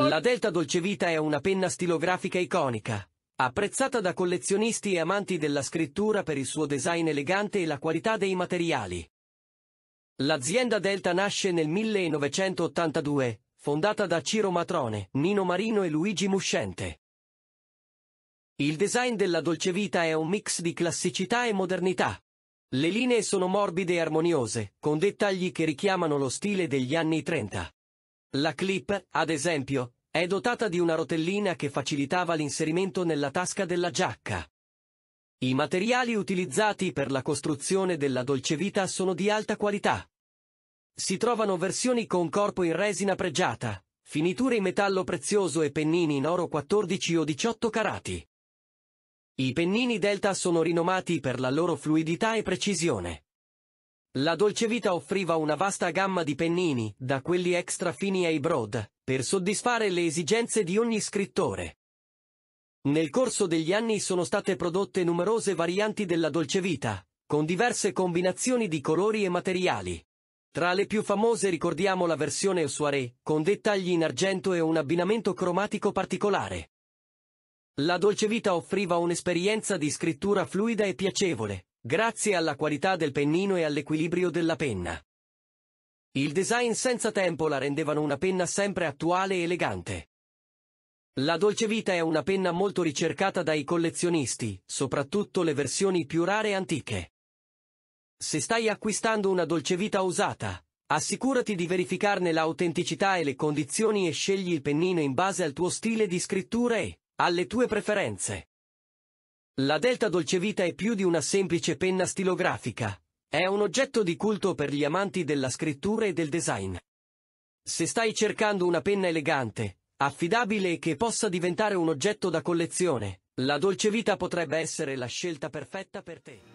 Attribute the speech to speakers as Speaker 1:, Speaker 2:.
Speaker 1: La Delta Dolcevita è una penna stilografica iconica, apprezzata da collezionisti e amanti della scrittura per il suo design elegante e la qualità dei materiali. L'azienda Delta nasce nel 1982, fondata da Ciro Matrone, Nino Marino e Luigi Muscente. Il design della Dolcevita è un mix di classicità e modernità. Le linee sono morbide e armoniose, con dettagli che richiamano lo stile degli anni 30. La clip, ad esempio, è dotata di una rotellina che facilitava l'inserimento nella tasca della giacca. I materiali utilizzati per la costruzione della dolcevita sono di alta qualità. Si trovano versioni con corpo in resina pregiata, finiture in metallo prezioso e pennini in oro 14 o 18 carati. I pennini Delta sono rinomati per la loro fluidità e precisione. La Dolcevita offriva una vasta gamma di pennini, da quelli extra fini ai broad, per soddisfare le esigenze di ogni scrittore. Nel corso degli anni sono state prodotte numerose varianti della Dolcevita, con diverse combinazioni di colori e materiali. Tra le più famose ricordiamo la versione soirée, con dettagli in argento e un abbinamento cromatico particolare. La Dolcevita offriva un'esperienza di scrittura fluida e piacevole, grazie alla qualità del pennino e all'equilibrio della penna. Il design senza tempo la rendevano una penna sempre attuale e elegante. La Dolce Vita è una penna molto ricercata dai collezionisti, soprattutto le versioni più rare e antiche. Se stai acquistando una Dolce Vita usata, assicurati di verificarne l'autenticità e le condizioni e scegli il pennino in base al tuo stile di scrittura e alle tue preferenze. La Delta Dolcevita è più di una semplice penna stilografica. È un oggetto di culto per gli amanti della scrittura e del design. Se stai cercando una penna elegante, affidabile e che possa diventare un oggetto da collezione, la Dolcevita potrebbe essere la scelta perfetta per te.